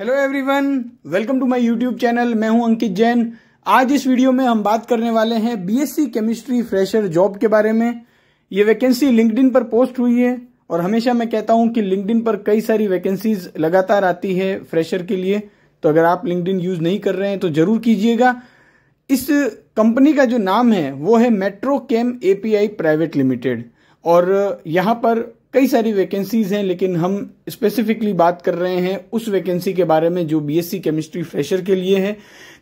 hello everyone welcome to my YouTube channel मैं हूं अंकित जैन आज इस वीडियो में हम बात करने वाले हैं बीएससी केमिस्ट्री फ्रेशर जॉब के बारे में ये वैकेंसी लिंक्डइन पर पोस्ट हुई है और हमेशा मैं कहता हूं कि लिंक्डइन पर कई सारी वैकेंसीज लगातार आती है फ्रेशर के लिए तो अगर आप लिंक्डइन यूज नहीं कर रहे हैं तो जरूर कीजिएगा इस कंपनी का जो नाम है वो है Metro Chem API Private Limited और यहां पर कई सारी वैकेंसीज हैं लेकिन हम स्पेसिफिकली बात कर रहे हैं उस वैकेंसी के बारे में जो बीएससी केमिस्ट्री फ्रेशर के लिए है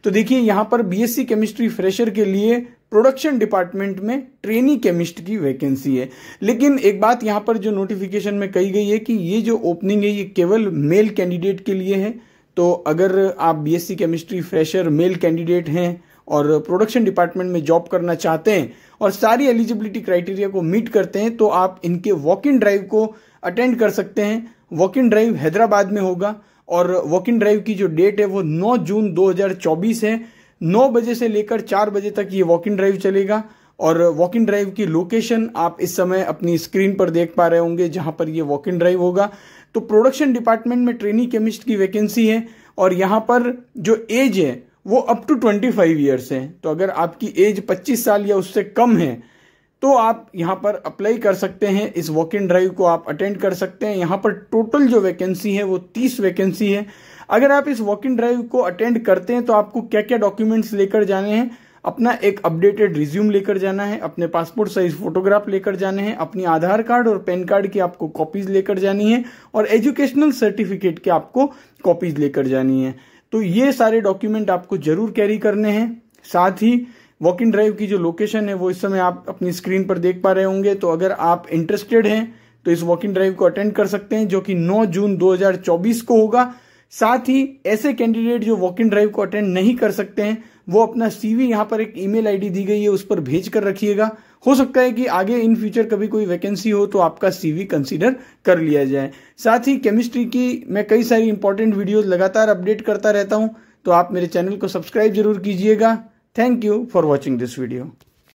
तो देखिए यहां पर बीएससी केमिस्ट्री फ्रेशर के लिए प्रोडक्शन डिपार्टमेंट में ट्रेनी केमिस्ट की वैकेंसी है लेकिन एक बात यहां पर जो नोटिफिकेशन में कही गई है कि ये जो ओपनिंग है ये केवल मेल कैंडिडेट के लिए है तो अगर आप BSc chemistry fresher male candidate हैं और प्रोडक्शन डिपार्टमेंट में जॉब करना चाहते हैं और सारी एलिजिबिलिटी क्राइटेरिया को मीट करते हैं तो आप इनके वॉक इन ड्राइव को अटेंड कर सकते हैं वॉक इन ड्राइव हैदराबाद में होगा और वॉक इन ड्राइव की जो डेट है वो 9 जून 2024 है 9 बजे से लेकर 4 बजे तक ये वॉक इन ड्राइव चलेगा और वॉक इन ड्राइव की लोकेशन आप इस समय अपनी स्क्रीन पर देख पा रहे होंगे जहां पर ये वॉक इन ड्राइव होगा तो प्रोडक्शन डिपार्टमेंट में ट्रेनिंग केमिस्ट की वैकेंसी है और यहाँ पर जो एज है वो up to twenty five years हैं तो अगर आपकी एज पच्चीस साल या उससे कम है तो आप यहाँ पर अप्लाई कर सकते हैं इस वॉक इन ड्राइव को आप अटेंड कर सकते हैं यहाँ पर टोटल जो वैकेंसी है वो तीस वैकेंसी है अगर आप इस वॉक इन ड्राइव को अटेंड करते हैं तो आपको क्या क्या डॉक्यूमेंट्स लेकर जाने हैं अपना एक अपडेटेड रिज्यूम लेकर जाना है अपने पासपोर्ट साइज फोटोग्राफ लेकर जाने हैं अपनी आधार कार्ड और पैन कार्ड की आपको कॉपीज लेकर जानी है और एजुकेशनल सर्टिफिकेट की आपको कॉपीज लेकर जानी है तो ये सारे डॉक्यूमेंट आपको जरूर कैरी करने हैं साथ ही वॉक इन ड्राइव की जो लोकेशन है वो इस समय आप अपनी स्क्रीन पर देख पा रहे होंगे तो अगर आप इंटरेस्टेड हैं तो इस वॉक इन ड्राइव को अटेंड कर सकते हैं जो कि 9 जून 2024 को होगा साथ ही ऐसे कैंडिडेट जो वॉक इन ड्राइव को अटेंड नहीं कर सकते हैं वो अपना सीवी यहाँ पर एक ईमेल आईडी दी गई है उस पर भेज कर रखिएगा हो सकता है कि आगे इन फ्यूचर कभी कोई वैकेंसी हो तो आपका सीवी कंसीडर कर लिया जाए साथ ही केमिस्ट्री की मैं कई सारी इंपॉर्टेंट वीडियोस लगातार अपडेट करता रहता हूँ तो आप मेरे चैनल को सब्सक्राइब जरूर कीजिएगा thank you for watching this video